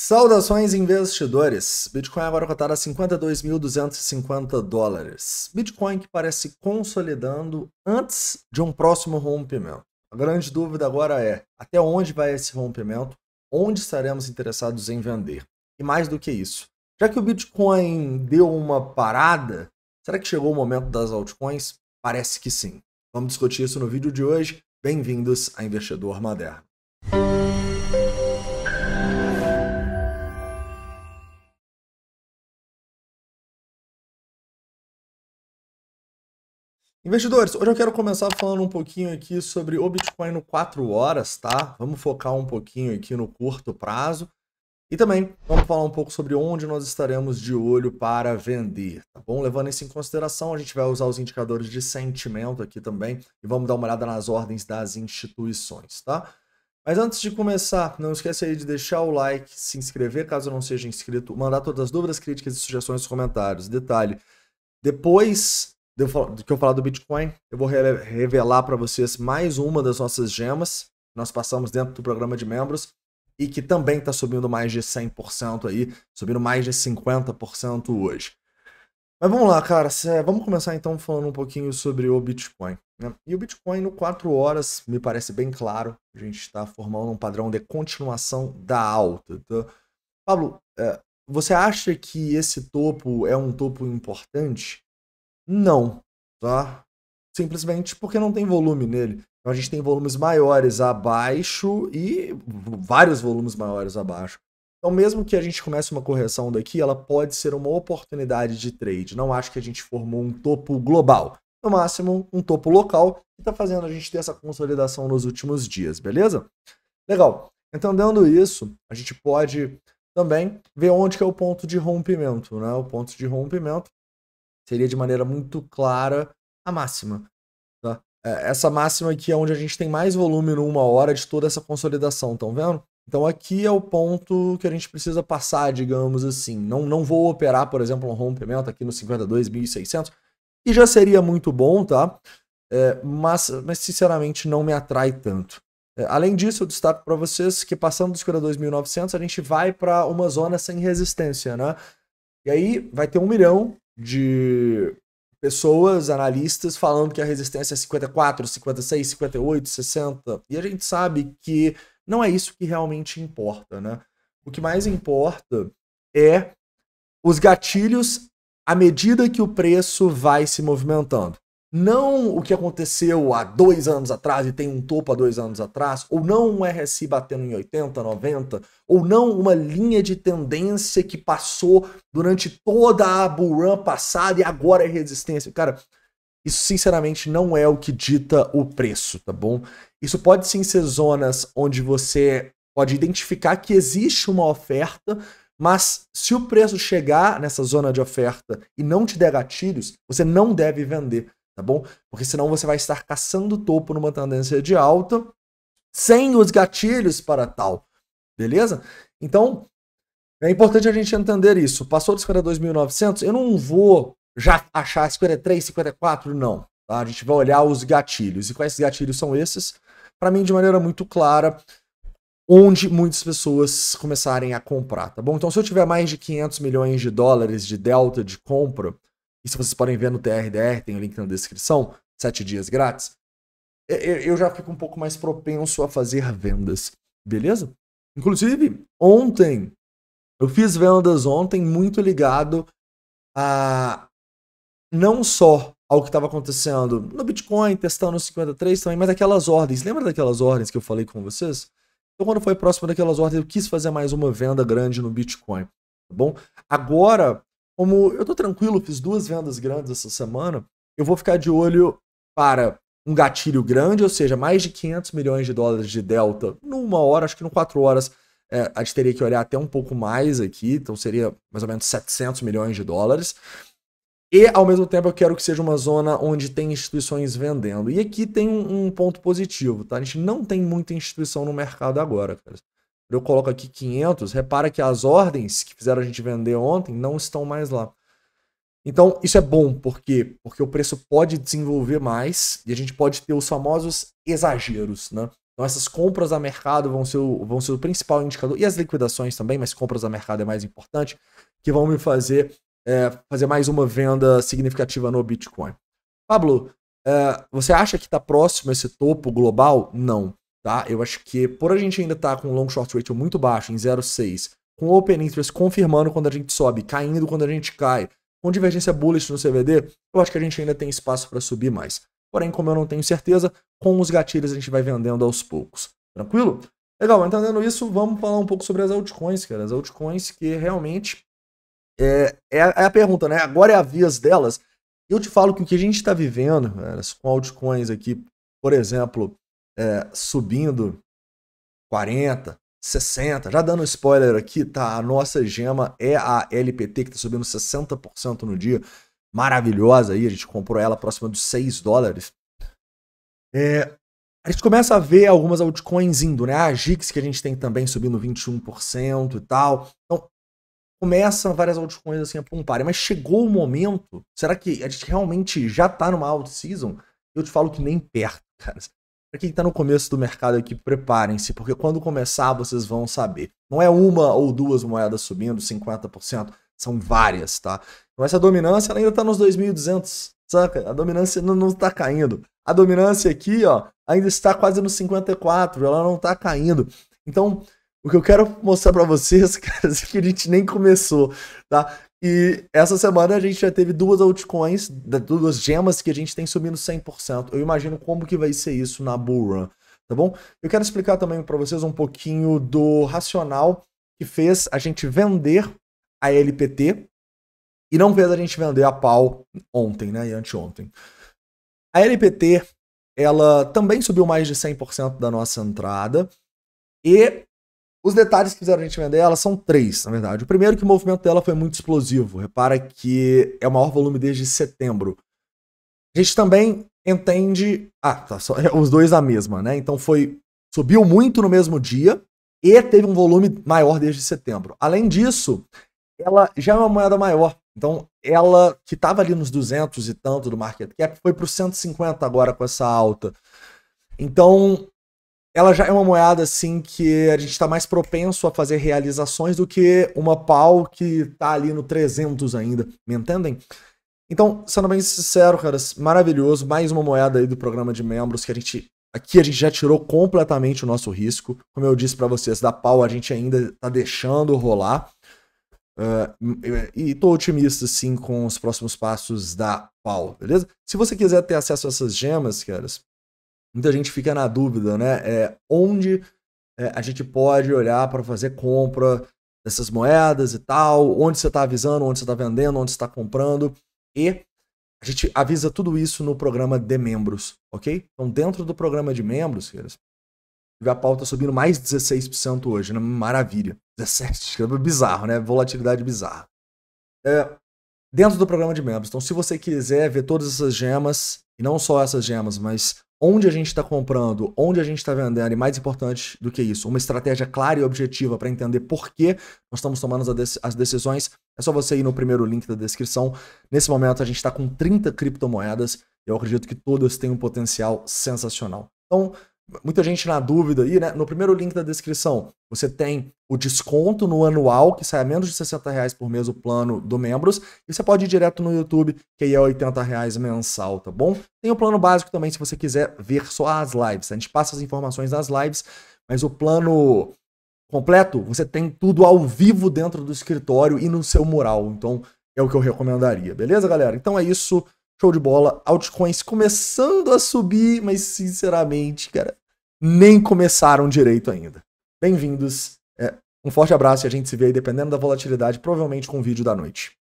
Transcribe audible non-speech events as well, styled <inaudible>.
Saudações investidores! Bitcoin agora cotado a 52.250 dólares. Bitcoin que parece consolidando antes de um próximo rompimento. A grande dúvida agora é até onde vai esse rompimento, onde estaremos interessados em vender. E mais do que isso, já que o Bitcoin deu uma parada, será que chegou o momento das altcoins? Parece que sim. Vamos discutir isso no vídeo de hoje. Bem-vindos a Investidor Moderno. Investidores, hoje eu quero começar falando um pouquinho aqui sobre o Bitcoin no 4 horas, tá? Vamos focar um pouquinho aqui no curto prazo. E também vamos falar um pouco sobre onde nós estaremos de olho para vender, tá bom? Levando isso em consideração, a gente vai usar os indicadores de sentimento aqui também e vamos dar uma olhada nas ordens das instituições, tá? Mas antes de começar, não esqueça aí de deixar o like, se inscrever caso não seja inscrito, mandar todas as dúvidas, críticas e sugestões nos comentários. Detalhe, depois do que eu falar do Bitcoin, eu vou revelar para vocês mais uma das nossas gemas. Nós passamos dentro do programa de membros e que também está subindo mais de 100% aí, subindo mais de 50% hoje. Mas vamos lá, cara, vamos começar então falando um pouquinho sobre o Bitcoin. Né? E o Bitcoin no 4 horas, me parece bem claro, a gente está formando um padrão de continuação da alta. Então, Pablo, é, você acha que esse topo é um topo importante? Não, tá? Simplesmente porque não tem volume nele. Então a gente tem volumes maiores abaixo e vários volumes maiores abaixo. Então, mesmo que a gente comece uma correção daqui, ela pode ser uma oportunidade de trade. Não acho que a gente formou um topo global. No máximo, um topo local que está fazendo a gente ter essa consolidação nos últimos dias, beleza? Legal. Entendendo isso, a gente pode também ver onde que é o ponto de rompimento, né? O ponto de rompimento Seria de maneira muito clara a máxima. Tá? É, essa máxima aqui é onde a gente tem mais volume numa hora de toda essa consolidação, estão vendo? Então aqui é o ponto que a gente precisa passar, digamos assim. Não, não vou operar, por exemplo, um rompimento aqui no 52.600, que já seria muito bom, tá? É, mas, mas, sinceramente, não me atrai tanto. É, além disso, eu destaco para vocês que passando dos 52.900, a gente vai para uma zona sem resistência, né? E aí vai ter um milhão de pessoas, analistas, falando que a resistência é 54, 56, 58, 60. E a gente sabe que não é isso que realmente importa, né? O que mais importa é os gatilhos à medida que o preço vai se movimentando. Não o que aconteceu há dois anos atrás e tem um topo há dois anos atrás, ou não um RSI batendo em 80, 90, ou não uma linha de tendência que passou durante toda a bull passada e agora é resistência. Cara, isso sinceramente não é o que dita o preço, tá bom? Isso pode sim ser zonas onde você pode identificar que existe uma oferta, mas se o preço chegar nessa zona de oferta e não te der gatilhos, você não deve vender tá bom? Porque senão você vai estar caçando o topo numa tendência de alta sem os gatilhos para tal, beleza? Então, é importante a gente entender isso. Passou dos 42.900, eu não vou já achar 53, 54, não. Tá? A gente vai olhar os gatilhos. E quais gatilhos são esses? Para mim, de maneira muito clara, onde muitas pessoas começarem a comprar, tá bom? Então, se eu tiver mais de 500 milhões de dólares de delta de compra, isso vocês podem ver no TRDR, tem o link na descrição. Sete dias grátis. Eu já fico um pouco mais propenso a fazer vendas, beleza? Inclusive, ontem, eu fiz vendas ontem muito ligado a não só ao que estava acontecendo no Bitcoin, testando os 53 também, mas aquelas ordens. Lembra daquelas ordens que eu falei com vocês? Então, quando foi próximo daquelas ordens, eu quis fazer mais uma venda grande no Bitcoin, tá bom? Agora, como eu tô tranquilo, fiz duas vendas grandes essa semana, eu vou ficar de olho para um gatilho grande, ou seja, mais de 500 milhões de dólares de delta numa hora, acho que em quatro horas é, a gente teria que olhar até um pouco mais aqui, então seria mais ou menos 700 milhões de dólares. E, ao mesmo tempo, eu quero que seja uma zona onde tem instituições vendendo. E aqui tem um, um ponto positivo, tá? A gente não tem muita instituição no mercado agora, cara eu coloco aqui 500, repara que as ordens que fizeram a gente vender ontem não estão mais lá. Então, isso é bom, por quê? Porque o preço pode desenvolver mais e a gente pode ter os famosos exageros, né? Então, essas compras a mercado vão ser, o, vão ser o principal indicador, e as liquidações também, mas compras a mercado é mais importante, que vão me fazer é, fazer mais uma venda significativa no Bitcoin. Pablo, é, você acha que está próximo esse topo global? Não tá? Eu acho que por a gente ainda estar tá com long short ratio muito baixo, em 0,6, com open interest confirmando quando a gente sobe, caindo quando a gente cai, com divergência bullish no CVD, eu acho que a gente ainda tem espaço para subir mais. Porém, como eu não tenho certeza, com os gatilhos a gente vai vendendo aos poucos. Tranquilo? Legal, entendendo isso, vamos falar um pouco sobre as altcoins, cara. As altcoins que realmente é, é, a, é a pergunta, né? Agora é a vias delas. Eu te falo que o que a gente está vivendo, cara, com altcoins aqui, por exemplo, é, subindo 40, 60. Já dando spoiler aqui, tá? A nossa gema é a LPT, que tá subindo 60% no dia. Maravilhosa aí, a gente comprou ela próxima dos 6 dólares. É, a gente começa a ver algumas altcoins indo, né? A Gix que a gente tem também subindo 21% e tal. Então, começam várias altcoins assim a pumparem. Mas chegou o momento, será que a gente realmente já tá numa alt season? Eu te falo que nem perto, <laughs> cara. Para quem está no começo do mercado aqui, preparem-se, porque quando começar vocês vão saber. Não é uma ou duas moedas subindo 50%, são várias, tá? Então essa dominância ainda está nos 2.200, saca? A dominância não está caindo. A dominância aqui, ó, ainda está quase nos 54, ela não está caindo. Então, o que eu quero mostrar para vocês, <laughs> é que a gente nem começou, tá? E essa semana a gente já teve duas altcoins, duas gemas que a gente tem subindo 100%. Eu imagino como que vai ser isso na Bull Run, tá bom? Eu quero explicar também para vocês um pouquinho do racional que fez a gente vender a LPT e não fez a gente vender a pau ontem, né, e anteontem. A LPT, ela também subiu mais de 100% da nossa entrada e os detalhes que fizeram a gente vender ela são três, na verdade. O primeiro é que o movimento dela foi muito explosivo. Repara que é o maior volume desde setembro. A gente também entende. Ah, tá, só, <laughs> os dois a mesma, né? Então foi. Subiu muito no mesmo dia e teve um volume maior desde setembro. Além disso, ela já é uma moeda maior. Então, ela que estava ali nos 200 e tanto do market cap foi para os 150 agora com essa alta. Então, ela já é uma moeda assim que a gente está mais propenso a fazer realizações do que uma pau que tá ali no 300 ainda, me entendem? Então, sendo bem sincero, caras, maravilhoso, mais uma moeda aí do programa de membros que a gente aqui a gente já tirou completamente o nosso risco. Como eu disse para vocês, da pau a gente ainda tá deixando rolar. Uh, e tô otimista, sim, com os próximos passos da pau, beleza? Se você quiser ter acesso a essas gemas, caras, muita gente fica na dúvida, né? É, onde é, a gente pode olhar para fazer compra dessas moedas e tal, onde você está avisando, onde você está vendendo, onde você está comprando. E a gente avisa tudo isso no programa de membros, ok? Então, dentro do programa de membros, filhos, a pauta tá subindo mais 16% hoje, né? Maravilha. 17%, <laughs> bizarro, né? Volatilidade bizarra. É, dentro do programa de membros. Então, se você quiser ver todas essas gemas, e não só essas gemas, mas onde a gente está comprando, onde a gente está vendendo, e mais importante do que isso, uma estratégia clara e objetiva para entender por que nós estamos tomando as decisões, é só você ir no primeiro link da descrição. Nesse momento, a gente está com 30 criptomoedas. e Eu acredito que todas têm um potencial sensacional. Então, muita gente na dúvida aí, né? No primeiro link da descrição, você tem o desconto no anual, que sai a menos de 60 reais por mês o plano do membros. E você pode ir direto no YouTube, que aí é 80 reais mensal, tá bom? Tem o plano básico também, se você quiser ver só as lives. A gente passa as informações das lives, mas o plano completo, você tem tudo ao vivo dentro do escritório e no seu mural. Então, é o que eu recomendaria, beleza, galera? Então é isso. Show de bola. Altcoins começando a subir, mas sinceramente, cara, nem começaram direito ainda. Bem-vindos, é, um forte abraço e a gente se vê aí, dependendo da volatilidade, provavelmente com o vídeo da noite.